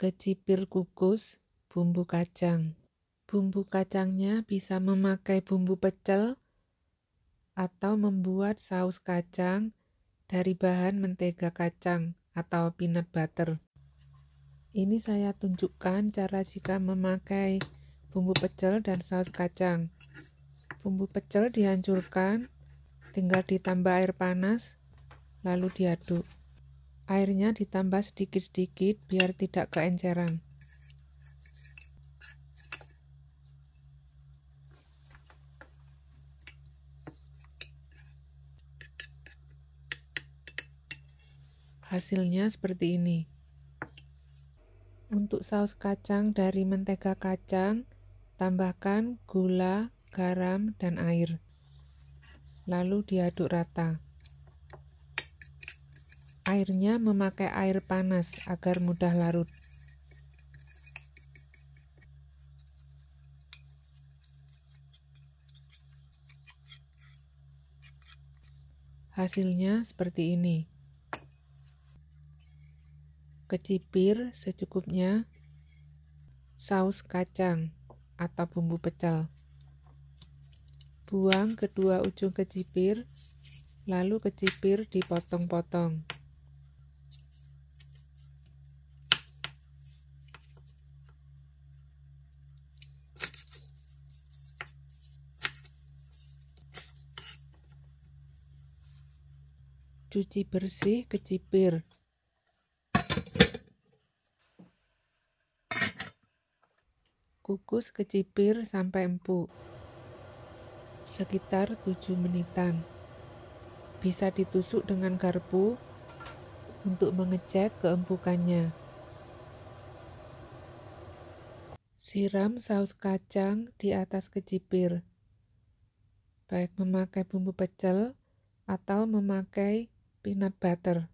kecipir kukus, bumbu kacang. Bumbu kacangnya bisa memakai bumbu pecel atau membuat saus kacang dari bahan mentega kacang atau peanut butter. Ini saya tunjukkan cara jika memakai bumbu pecel dan saus kacang. Bumbu pecel dihancurkan, tinggal ditambah air panas, lalu diaduk. Airnya ditambah sedikit-sedikit biar tidak keenceran. Hasilnya seperti ini. Untuk saus kacang dari mentega kacang, tambahkan gula, garam, dan air. Lalu diaduk rata airnya memakai air panas agar mudah larut. Hasilnya seperti ini. Kecipir secukupnya saus kacang atau bumbu pecel. Buang kedua ujung kecipir, lalu kecipir dipotong-potong. cuci bersih kecipir kukus kecipir sampai empuk sekitar 7 menitan bisa ditusuk dengan garpu untuk mengecek keempukannya siram saus kacang di atas kecipir baik memakai bumbu pecel atau memakai peanut better.